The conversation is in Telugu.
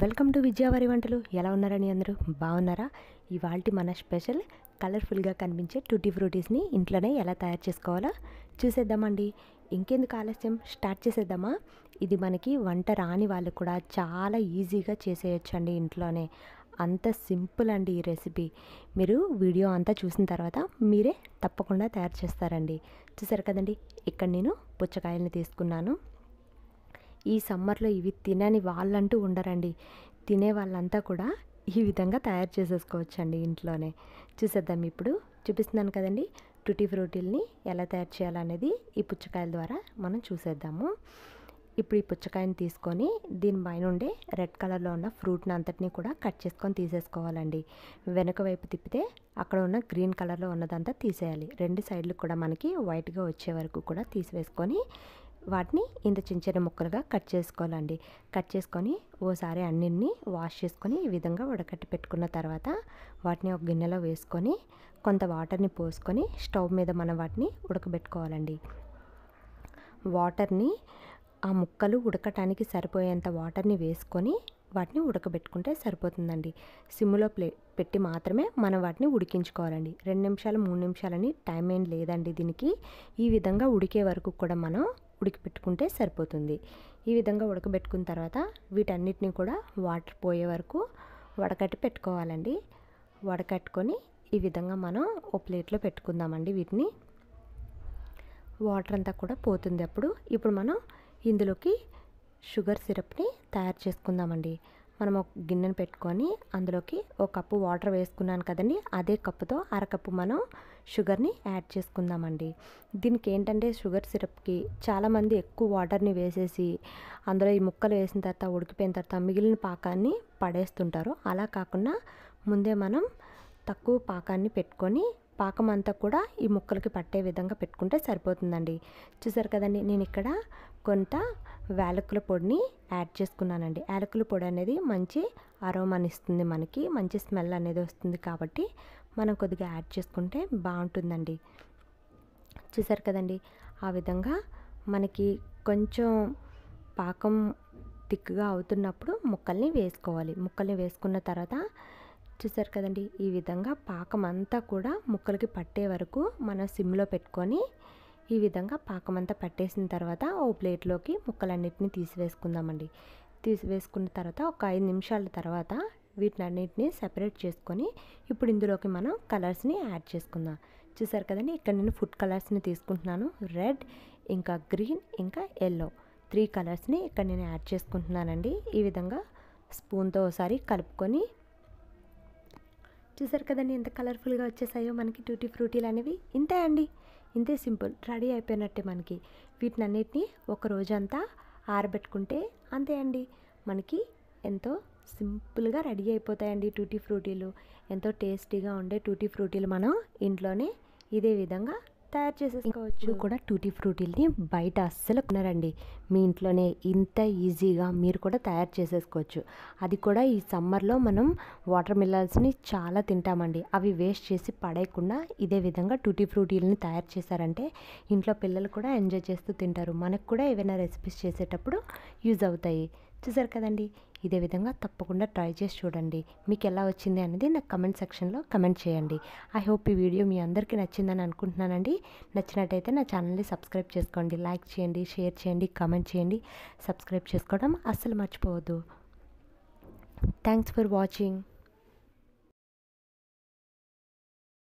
వెల్కమ్ టు విద్యావారి వంటలు ఎలా ఉన్నారని అందరూ బాగున్నారా ఇవాళ మన స్పెషల్ కలర్ఫుల్గా కనిపించే టూటీ ఫ్రూటీస్ని ఇంట్లోనే ఎలా తయారు చేసుకోవాలో చూసేద్దామండి ఇంకెందుకు ఆలస్యం స్టార్ట్ చేసేద్దామా ఇది మనకి వంట రాని వాళ్ళు కూడా చాలా ఈజీగా చేసేయచ్చు అండి ఇంట్లోనే అంత సింపుల్ అండి ఈ రెసిపీ మీరు వీడియో అంతా చూసిన తర్వాత మీరే తప్పకుండా తయారు చేస్తారండి చూసారు కదండి ఇక్కడ నేను పుచ్చకాయల్ని తీసుకున్నాను ఈ సమ్మర్లో ఇవి తినని వాళ్ళంటూ ఉండరండి తినే వాళ్ళంతా కూడా ఈ విధంగా తయారు చేసేసుకోవచ్చండి ఇంట్లోనే చూసేద్దాం ఇప్పుడు చూపిస్తున్నాను కదండి టుటీ ఫ్రూటీల్ని ఎలా తయారు చేయాలనేది ఈ పుచ్చకాయల ద్వారా మనం చూసేద్దాము ఇప్పుడు ఈ పుచ్చకాయని తీసుకొని దీని పైన ఉండే రెడ్ కలర్లో ఉన్న ఫ్రూట్ని అంతటినీ కూడా కట్ చేసుకొని తీసేసుకోవాలండి వెనుక వైపు తిప్పితే అక్కడ ఉన్న గ్రీన్ కలర్లో ఉన్నదంతా తీసేయాలి రెండు సైడ్లు కూడా మనకి వైట్గా వచ్చే వరకు కూడా తీసివేసుకొని వాటిని ఇంత చిన్న చిన్న ముక్కలుగా కట్ చేసుకోవాలండి కట్ చేసుకొని ఓసారి అన్నింటిని వాష్ చేసుకొని ఈ విధంగా ఉడకట్టి పెట్టుకున్న తర్వాత వాటిని ఒక గిన్నెలో వేసుకొని కొంత వాటర్ని పోసుకొని స్టవ్ మీద మనం వాటిని ఉడకబెట్టుకోవాలండి వాటర్ని ఆ ముక్కలు ఉడకటానికి సరిపోయేంత వాటర్ని వేసుకొని వాటిని ఉడకబెట్టుకుంటే సరిపోతుందండి సిమ్లో ప్లే పెట్టి మాత్రమే మనం వాటిని ఉడికించుకోవాలండి రెండు నిమిషాలు మూడు నిమిషాలని టైం ఏం లేదండి దీనికి ఈ విధంగా ఉడికే వరకు కూడా మనం ఉడికిపెట్టుకుంటే సరిపోతుంది ఈ విధంగా ఉడకబెట్టుకున్న తర్వాత వీటన్నిటిని కూడా వాటర్ పోయే వరకు వడకట్టి పెట్టుకోవాలండి వడకట్టుకొని ఈ విధంగా మనం ఓ ప్లేట్లో పెట్టుకుందామండి వీటిని వాటర్ అంతా కూడా పోతుంది అప్పుడు ఇప్పుడు మనం ఇందులోకి షుగర్ సిరప్ని తయారు చేసుకుందామండి మనం ఒక గిన్నెను పెట్టుకొని అందులోకి ఒక కప్పు వాటర్ వేసుకున్నాను కదండి అదే కప్పుతో అరకప్పు మనం షుగర్ని యాడ్ చేసుకుందామండి దీనికి ఏంటంటే షుగర్ సిరప్కి చాలామంది ఎక్కువ వాటర్ని వేసేసి అందులో ఈ ముక్కలు వేసిన తర్వాత ఉడికిపోయిన తర్వాత మిగిలిన పాకాన్ని పడేస్తుంటారు అలా కాకుండా ముందే మనం తక్కువ పాకాన్ని పెట్టుకొని పాకం అంతా కూడా ఈ ముక్కలకి పట్టే విధంగా పెట్టుకుంటే సరిపోతుందండి చూసారు కదండి నేను ఇక్కడ కొంత యాలకుల పొడిని యాడ్ చేసుకున్నానండి యాలకుల పొడి అనేది మంచి అరోమనిస్తుంది మనకి మంచి స్మెల్ అనేది వస్తుంది కాబట్టి మనం కొద్దిగా యాడ్ చేసుకుంటే బాగుంటుందండి చూసారు కదండి ఆ విధంగా మనకి కొంచెం పాకం తిక్కుగా అవుతున్నప్పుడు ముక్కల్ని వేసుకోవాలి ముక్కల్ని వేసుకున్న తర్వాత చూసారు కదండి ఈ విధంగా పాకం అంతా కూడా ముక్కలకి పట్టే వరకు మనం సిమ్లో పెట్టుకొని ఈ విధంగా పాకమంతా పట్టేసిన తర్వాత ఓ ప్లేట్లోకి ముక్కలన్నిటిని తీసివేసుకుందామండి తీసివేసుకున్న తర్వాత ఒక ఐదు నిమిషాల తర్వాత వీటిని అన్నిటిని సెపరేట్ చేసుకొని ఇప్పుడు ఇందులోకి మనం కలర్స్ని యాడ్ చేసుకుందాం చూసారు కదండి ఇక్కడ నేను ఫుడ్ కలర్స్ని తీసుకుంటున్నాను రెడ్ ఇంకా గ్రీన్ ఇంకా ఎల్లో త్రీ కలర్స్ని ఇక్కడ నేను యాడ్ చేసుకుంటున్నానండి ఈ విధంగా స్పూన్తో ఒకసారి కలుపుకొని చూసారు కదండి ఎంత కలర్ఫుల్గా వచ్చేసాయో మనకి టూటీ ఫ్రూటీలు అనేవి ఇంతే అండి ఇంతే సింపుల్ రెడీ అయిపోయినట్టే మనకి వీటిని అన్నిటినీ ఒక రోజంతా ఆరబెట్టుకుంటే అంతే అండి మనకి ఎంతో సింపుల్గా రెడీ అయిపోతాయండి టూటీ ఫ్రూటీలు ఎంతో టేస్టీగా ఉండే టూటీ ఫ్రూటీలు మనం ఇంట్లోనే ఇదే విధంగా తయారు చేసేసుకోవచ్చు కూడా టూటీ ఫ్రూటీల్ని బయట అస్సలు కొనరండి మీ ఇంట్లోనే ఇంత ఈజీగా మీరు కూడా తయారు చేసేసుకోవచ్చు అది కూడా ఈ సమ్మర్లో మనం వాటర్ మిల్లల్స్ని చాలా తింటామండి అవి వేస్ట్ చేసి పడేయకుండా ఇదే విధంగా టూటీ ఫ్రూటీలని తయారు చేశారంటే ఇంట్లో పిల్లలు కూడా ఎంజాయ్ చేస్తూ తింటారు మనకు కూడా ఏవైనా రెసిపీస్ చేసేటప్పుడు యూజ్ అవుతాయి చూసారు కదండి ఇదే విధంగా తప్పకుండా ట్రై చేసి చూడండి మీకు ఎలా వచ్చింది అనేది నాకు కమెంట్ సెక్షన్లో కమెంట్ చేయండి ఐ హోప్ ఈ వీడియో మీ అందరికీ నచ్చిందని అనుకుంటున్నానండి నచ్చినట్టయితే నా ఛానల్ని సబ్స్క్రైబ్ చేసుకోండి లైక్ చేయండి షేర్ చేయండి కమెంట్ చేయండి సబ్స్క్రైబ్ చేసుకోవడం అస్సలు మర్చిపోవద్దు థ్యాంక్స్ ఫర్ వాచింగ్